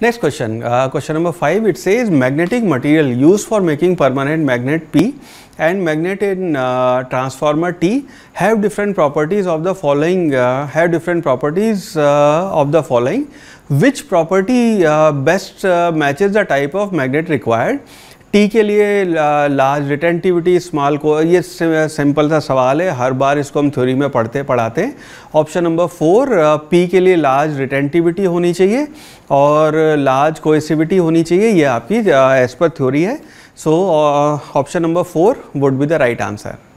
Next question, uh, question number 5, it says magnetic material used for making permanent magnet P and magnet in uh, transformer T have different properties of the following, uh, have different properties uh, of the following. Which property uh, best uh, matches the type of magnet required T के लिए large retentivity small को ये simple सा सवाल है हर बार इसको हम theory में पढ़ते पढ़ाते हैं ऑप्शन नंबर फोर पी के लिए लार्ज रिटेंटिविटी होनी चाहिए और लार्ज कोएसिविटी होनी चाहिए ये आपकी एज पर थ्योरी है so option number four would be the right answer